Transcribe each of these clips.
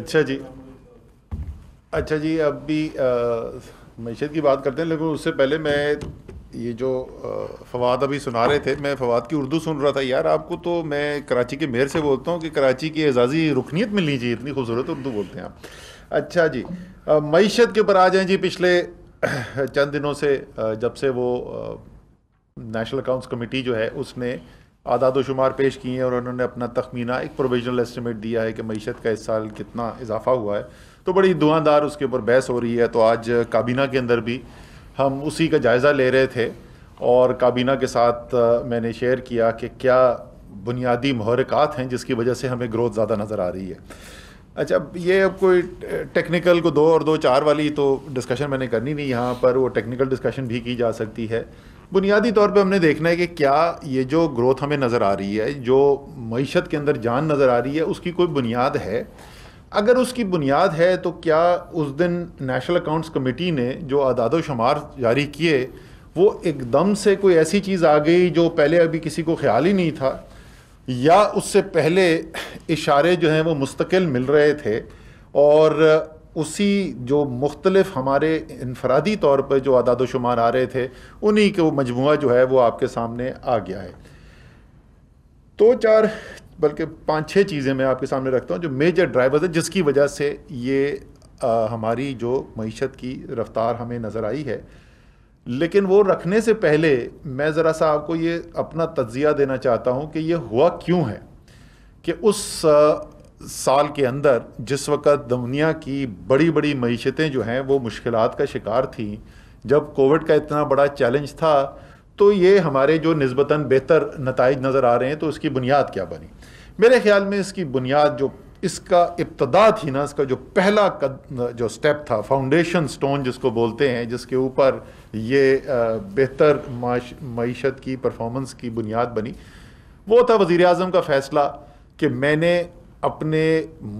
अच्छा जी अच्छा जी अब भी मीशत की बात करते हैं लेकिन उससे पहले मैं ये जो फवाद अभी सुना रहे थे मैं फवाद की उर्दू सुन रहा था यार आपको तो मैं कराची के मेयर से बोलता हूँ कि कराची की एजाज़ी रुकनीत मिलनी चाहिए इतनी खूबसूरत उर्दू बोलते हैं आप अच्छा जी मीशत के ऊपर आ जाएँ जी पिछले चंद दिनों से जब से वो नेशनल अकाउंट्स कमेटी जो है उसने आदाद शुमार पेश किए हैं और उन्होंने अपना तखमीना एक प्रोविजनल एस्टिमेट दिया है कि मीशत का इस साल कितना इजाफा हुआ है तो बड़ी धुआंधार उसके ऊपर बहस हो रही है तो आज काबीना के अंदर भी हम उसी का जायज़ा ले रहे थे और काबीना के साथ मैंने शेयर किया कि क्या बुनियादी महरिकात हैं जिसकी वजह से हमें ग्रोथ ज़्यादा नज़र आ रही है अच्छा अब ये अब कोई टेक्निकल को दो और दो चार वाली तो डिस्कशन मैंने करनी नहीं यहाँ पर वो टेक्निकल डिस्कशन भी की जा सकती है बुनियादी तौर पे हमने देखना है कि क्या ये जो ग्रोथ हमें नज़र आ रही है जो मीशत के अंदर जान नज़र आ रही है उसकी कोई बुनियाद है अगर उसकी बुनियाद है तो क्या उस दिन नेशनल अकाउंट्स कमेटी ने जो अदाद शुमार जारी किए वो एकदम से कोई ऐसी चीज़ आ गई जो पहले अभी किसी को ख्याल ही नहीं था या उससे पहले इशारे जो हैं वो मुस्तकिल मिल रहे थे और उसी जो मुख्तलफ़ हमारे इनफरादी तौर पर जो आदाद शुमार आ रहे थे उन्हीं के मजमू जो है वो आपके सामने आ गया है तो चार बल्कि पाँच छः चीज़ें मैं आपके सामने रखता हूँ जो मेजर ड्राइवर्स है जिसकी वजह से ये आ, हमारी जो मीशत की रफ़्तार हमें नज़र आई है लेकिन वो रखने से पहले मैं ज़रा सा आपको ये अपना तज्ज़िया देना चाहता हूँ कि ये हुआ क्यों है कि उस साल के अंदर जिस वक्त दुनिया की बड़ी बड़ी मीशतें जो हैं वो मुश्किल का शिकार थी जब कोविड का इतना बड़ा चैलेंज था तो ये हमारे जो नस्बता बेहतर नतज नज़र आ रहे हैं तो उसकी बुनियाद क्या बनी मेरे ख्याल में इसकी बुनियाद जो इसका इब्तदा थी ना इसका जो पहला कद जो स्टेप था फाउंडेशन स्टोन जिसको बोलते हैं जिसके ऊपर ये बेहतर मीशत की परफॉर्मेंस की बुनियाद बनी वो था वज़ी अजम का फ़ैसला कि मैंने अपने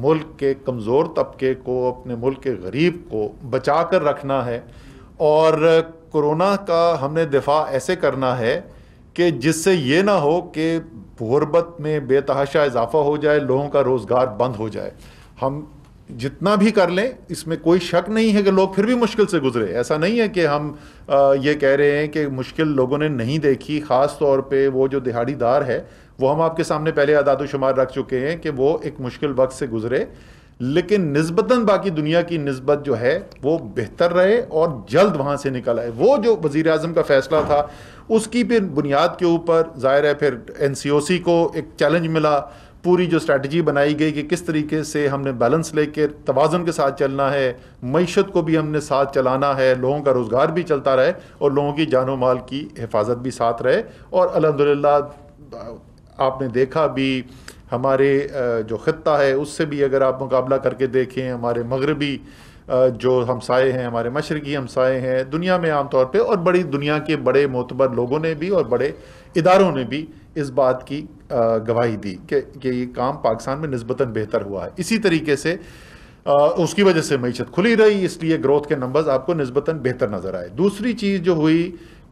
मुल्क के कमज़ोर तबके को अपने मुल्क के गरीब को बचा कर रखना है और कोरोना का हमने दिफा ऐसे करना है कि जिससे ये ना हो कि गुरबत में बेतहाशा इजाफा हो जाए लोगों का रोज़गार बंद हो जाए हम जितना भी कर लें इसमें कोई शक नहीं है कि लोग फिर भी मुश्किल से गुजरे ऐसा नहीं है कि हम आ, ये कह रहे हैं कि मुश्किल लोगों ने नहीं देखी ख़ास तौर पे वो जो दिहाड़ीदार है वो हम आपके सामने पहले आदाद शुमार रख चुके हैं कि वो एक मुश्किल वक्त से गुजरे लेकिन नस्बता बाकी दुनिया की नस्बत जो है वो बेहतर रहे और जल्द वहाँ से निकल आए वो जो वज़ी अजम का फ़ैसला था उसकी फिर बुनियाद के ऊपर ज़ाहिर है फिर एन सी ओ सी को एक चैलेंज मिला पूरी जो स्ट्रैटी बनाई गई कि किस तरीके से हमने बैलेंस कर तोज़न के साथ चलना है मीशत को भी हमने साथ चलाना है लोगों का रोज़गार भी चलता रहे और लोगों की जानो माल की हिफाजत भी साथ रहे और अलहमदिल्ला आपने देखा भी हमारे जो ख़त्ता है उससे भी अगर आप मुकाबला करके देखें हमारे मगरबी जो हमसाए हैं हमारे मशरकी हमसाए हैं दुनिया में आमतौर पर और बड़ी दुनिया के बड़े मोतबर लोगों ने भी और बड़े इदारों ने भी इस बात की गवाही दी कि कि ये काम पाकिस्तान में नस्बता बेहतर हुआ है इसी तरीके से उसकी वजह से मीशत खुली रही इसलिए ग्रोथ के नंबर्स आपको नस्बता बेहतर नज़र आए दूसरी चीज़ जो हुई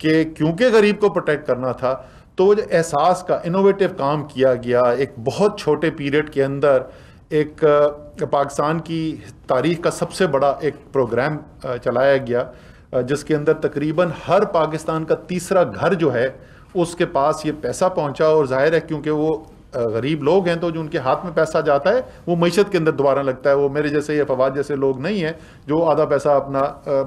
कि क्योंकि गरीब को प्रोटेक्ट करना था तो जो एहसास का इनोवेटिव काम किया गया एक बहुत छोटे पीरियड के अंदर एक पाकिस्तान की तारीख का सबसे बड़ा एक प्रोग्राम चलाया गया जिसके अंदर तकरीबन हर पाकिस्तान का तीसरा घर जो है उसके पास ये पैसा पहुंचा और जाहिर है क्योंकि वो गरीब लोग हैं तो जो उनके हाथ में पैसा जाता है वो मीशत के अंदर दोबारा लगता है वो मेरे जैसे या फवाद जैसे लोग नहीं हैं जो आधा पैसा अपना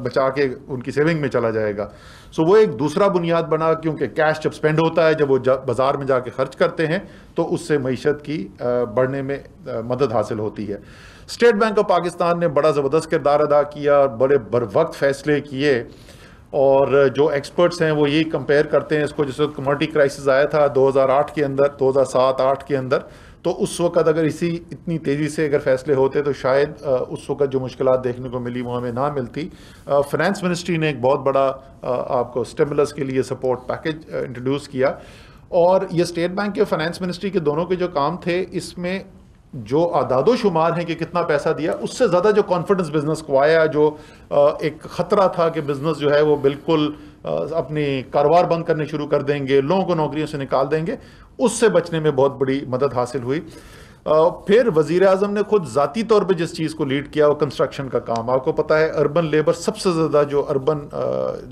बचा के उनकी सेविंग में चला जाएगा सो वो एक दूसरा बुनियाद बना क्योंकि कैश जब स्पेंड होता है जब वो बाज़ार में जाके खर्च करते हैं तो उससे मीशत की बढ़ने में मदद हासिल होती है स्टेट बैंक ऑफ पाकिस्तान ने बड़ा ज़बरदस्त किरदार अदा किया और बड़े बर वक्त फैसले किए और जो एक्सपर्ट्स हैं वो यही कंपेयर करते हैं इसको जैसे कमोडिटी क्राइसिस आया था 2008 के अंदर 2007-8 के अंदर तो उस वक्त अगर इसी इतनी तेज़ी से अगर फैसले होते तो शायद उस वक्त जो मुश्किल देखने को मिली वो हमें ना मिलती फाइनेंस मिनिस्ट्री ने एक बहुत बड़ा आपको स्टेबलस के लिए सपोर्ट पैकेज इंट्रोड्यूस किया और ये स्टेट बैंक के फाइनेंस मिनिस्ट्री के दोनों के जो काम थे इसमें जो आदादो शुमार हैं कि कितना पैसा दिया उससे ज़्यादा जो कॉन्फिडेंस बिज़नेस को आया जो एक ख़तरा था कि बिज़नेस जो है वो बिल्कुल अपनी कारोबार बंद करने शुरू कर देंगे लोगों को नौकरियों से निकाल देंगे उससे बचने में बहुत बड़ी मदद हासिल हुई फिर वजीर अजम ने खुद ज़ाती तौर पर जिस चीज़ को लीड किया वो कंस्ट्रक्शन का काम आपको पता है अर्बन लेबर सबसे ज़्यादा जो अर्बन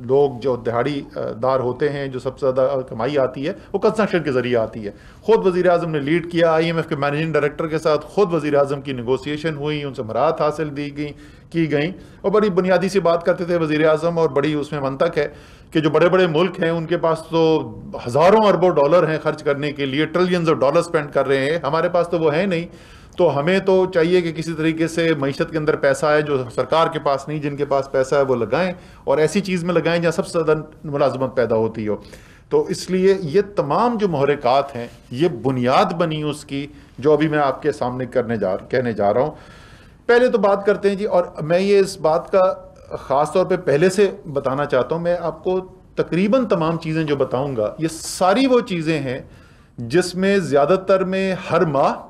लोग जो दिहाड़ी दार होते हैं जो सबसे ज़्यादा कमाई आती है वो कंस्ट्रक्शन के ज़रिए आती है ख़ुद वजी अजम ने लीड किया आई एम एफ़ के मैनेजिंग डायरेक्टर के साथ खुद वजी अजम की नगोसिएशन हुई उनसे मराहत हासिल दी गई की गई और बड़ी बुनियादी सी बात करते थे वजीर अजम और बड़ी उसमें मनतक है कि जो बड़े बड़े मुल्क हैं उनके पास तो हज़ारों अरबों डॉलर हैं खर्च करने के लिए ट्रिलियंस ऑफ डॉलर स्पेंड कर रहे हैं हमारे पास तो वो है नहीं तो हमें तो चाहिए कि किसी तरीके से मीशत के अंदर पैसा है जो सरकार के पास नहीं जिनके पास पैसा है वो लगाएं और ऐसी चीज़ में लगाएं जहाँ सबसे ज़्यादा मुलाजमत पैदा होती हो तो इसलिए ये तमाम जो महरिकात हैं ये बुनियाद बनी उसकी जो अभी मैं आपके सामने करने जा कहने जा रहा हूँ पहले तो बात करते हैं जी और मैं ये इस बात का ख़ास तौर पे पहले से बताना चाहता हूँ मैं आपको तकरीबन तमाम चीज़ें जो बताऊँगा ये सारी वो चीज़ें हैं जिसमें ज़्यादातर में हर माह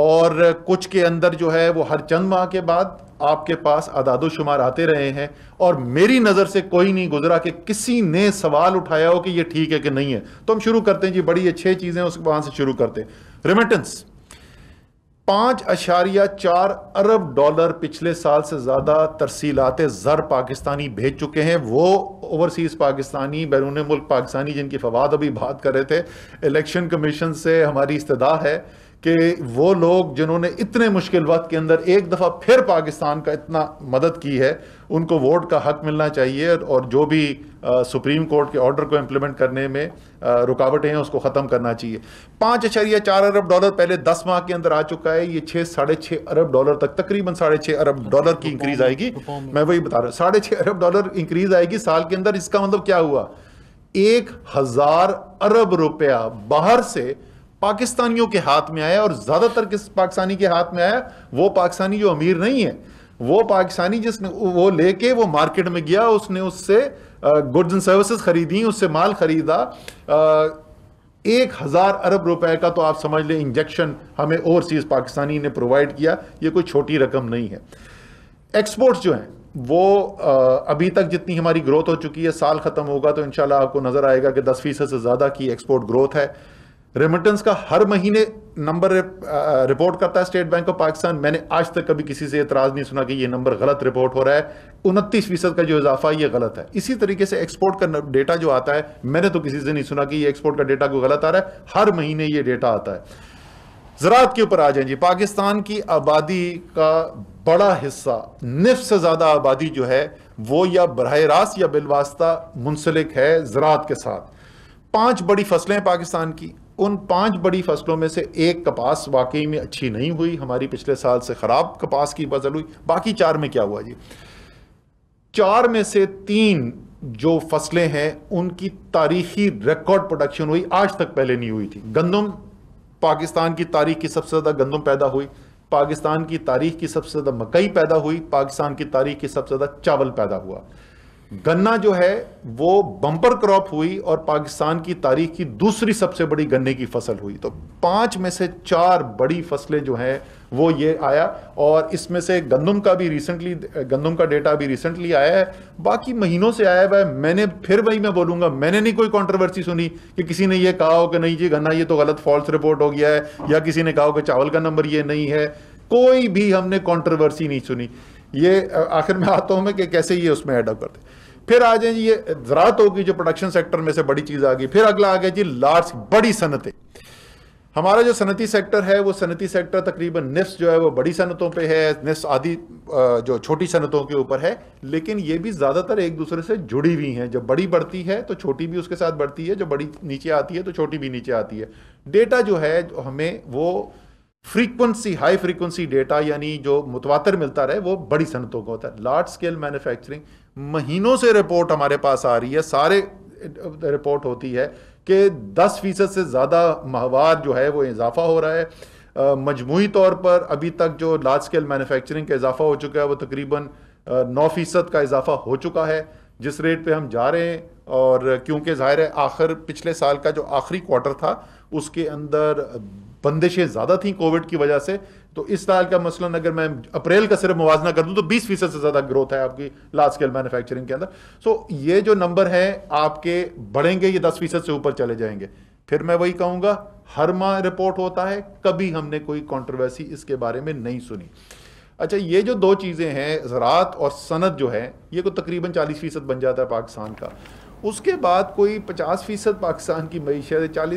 और कुछ के अंदर जो है वो हर चंद माह के बाद आपके पास अदादो शुमार आते रहे हैं और मेरी नज़र से कोई नहीं गुजरा कि किसी ने सवाल उठाया हो कि ये ठीक है कि नहीं है तो हम शुरू करते हैं जी बड़ी ये छः चीज़ें उसके वहाँ से शुरू करते हैं रिमिटेंस पाँच अशारिया चार अरब डॉलर पिछले साल से ज़्यादा तरसीलात ज़र पाकिस्तानी भेज चुके हैं वो ओवरसीज़ पाकिस्तानी बैरून मुल्क पाकिस्तानी जिनकी फवाद अभी बात कर रहे थे इलेक्शन कमीशन से हमारी इस्तः है कि वो लोग जिन्होंने इतने मुश्किल वक्त के अंदर एक दफ़ा फिर पाकिस्तान का इतना मदद की है उनको वोट का हक मिलना चाहिए और जो भी आ, सुप्रीम कोर्ट के ऑर्डर को इम्प्लीमेंट करने में रुकावटें हैं उसको ख़त्म करना चाहिए पाँच अशरिया चार अरब डॉलर पहले दस माह के अंदर आ चुका है ये छः साढ़े छः अरब डॉलर तक तकरीबन साढ़े छः अरब डॉलर की इंक्रीज़ आएगी मैं वही बता रहा हूँ साढ़े छः अरब डॉलर इंक्रीज़ आएगी साल के अंदर इसका मतलब क्या हुआ एक हज़ार अरब रुपया बाहर से पाकिस्तानियों के हाथ में आया और ज्यादातर किस पाकिस्तानी के हाथ में आया वो पाकिस्तानी जो अमीर नहीं है वो पाकिस्तानी जिसने वो लेके वो मार्केट में गया उसने उससे गुड्स एंड सर्विसेज खरीदी उससे माल खरीदा एक हजार अरब रुपए का तो आप समझ लें इंजेक्शन हमें ओवरसीज पाकिस्तानी ने प्रोवाइड किया ये कोई छोटी रकम नहीं है एक्सपोर्ट्स जो हैं वो अभी तक जितनी हमारी ग्रोथ हो चुकी है साल ख़त्म होगा तो इंशाल्लाह आपको नज़र आएगा कि दस फीसद से ज़्यादा की एक्सपोर्ट ग्रोथ है रेमिटेंस का हर महीने नंबर रिपोर्ट uh, uh, करता है स्टेट बैंक ऑफ पाकिस्तान मैंने आज तक कभी किसी से एतराज़ नहीं सुना कि ये नंबर गलत रिपोर्ट हो रहा है उनतीस फीसद का जो इजाफा है ये गलत है इसी तरीके से एक्सपोर्ट का डेटा जो आता है मैंने तो किसी से नहीं सुना कि ये एक्सपोर्ट का डेटा को गलत आ रहा है हर महीने ये डेटा आता है ज़रात के ऊपर आ जाए जी पाकिस्तान की आबादी का बड़ा हिस्सा निफ से ज़्यादा आबादी जो है वो या बरह रास्त या बिलवास्ता मुंसलिक है ज़रात के साथ पांच बड़ी फसलें पाकिस्तान की उन पांच बड़ी फसलों में से एक कपास वाकई में अच्छी नहीं हुई हमारी पिछले साल से ख़राब कपास की फसल हुई बाकी चार में क्या हुआ जी चार में से तीन जो फसलें हैं उनकी तारीखी रिकॉर्ड प्रोडक्शन हुई आज तक पहले नहीं हुई थी गंदम पाकिस्तान की तारीख की सबसे ज़्यादा गंदम पैदा हुई पाकिस्तान की तारीख की सबसे ज़्यादा मकई पैदा हुई पाकिस्तान की तारीख की सबसे ज़्यादा चावल पैदा हुआ गन्ना जो है वो बम्पर क्रॉप हुई और पाकिस्तान की तारीख की दूसरी सबसे बड़ी गन्ने की फसल हुई तो पांच में से चार बड़ी फसलें जो हैं वो ये आया और इसमें से गंदम का भी रिसेंटली गंदम का डेटा भी रिसेंटली आया है बाकी महीनों से आया हुआ है मैंने फिर वही मैं बोलूंगा मैंने नहीं कोई कंट्रोवर्सी सुनी कि किसी ने ये कहा हो कि नहीं जी गन्ना ये तो गलत फॉल्स रिपोर्ट हो गया है या किसी ने कहा हो कि चावल का नंबर ये नहीं है कोई भी हमने कॉन्ट्रोवर्सी नहीं सुनी ये आखिर में आता हूं मैं कि कैसे ये उसमें एडअप करते फिर आ जाए ये ज़रात होगी जो प्रोडक्शन सेक्टर में से बड़ी चीज़ आ गई फिर अगला आ गया जी लार्ज बड़ी सनतें हमारा जो सनती सेक्टर है वो सनती सेक्टर तकरीबन निफ्स जो है वो बड़ी सनतों पे है निफ्स आदि जो छोटी सनतों के ऊपर है लेकिन ये भी ज़्यादातर एक दूसरे से जुड़ी हुई हैं जब बड़ी बढ़ती है तो छोटी भी उसके साथ बढ़ती है जो बड़ी नीचे आती है तो छोटी भी नीचे आती है डेटा जो है हमें वो फ्रीक्वेंसी हाई फ्रीक्वेंसी डेटा यानी जो मुतवातर मिलता रहे वो बड़ी सनतों का होता है लार्ज स्केल मैन्युफैक्चरिंग महीनों से रिपोर्ट हमारे पास आ रही है सारे रिपोर्ट होती है कि 10 फीसद से ज़्यादा माहवार जो है वो इजाफा हो रहा है मजमू तौर पर अभी तक जो लार्ज स्केल मैनुफैक्चरिंग का इजाफा हो चुका है वो तकरीबन नौ फीसद का इजाफा हो चुका है जिस रेट पर हम जा रहे हैं और क्योंकि ज़ाहिर है आखिर पिछले साल का जो आखिरी क्वार्टर था उसके अंदर बंदिशें ज़्यादा थी कोविड की वजह से तो इस साल का मसलन अगर मैं अप्रैल का सिर्फ मुवजना कर दूं तो 20 फीसद से ज़्यादा ग्रोथ है आपकी लार्ज स्केल मैन्युफैक्चरिंग के अंदर सो so, ये जो नंबर है आपके बढ़ेंगे ये 10 फीसद से ऊपर चले जाएंगे फिर मैं वही कहूंगा हर माह रिपोर्ट होता है कभी हमने कोई कॉन्ट्रोवर्सी इसके बारे में नहीं सुनी अच्छा ये जो दो चीज़ें हैं ज़रात और सनत जो है ये को तो तकरीबन चालीस फीसद बन जाता है पाकिस्तान का उसके बाद कोई पचास फीसद पाकिस्तान की मीशत चालीस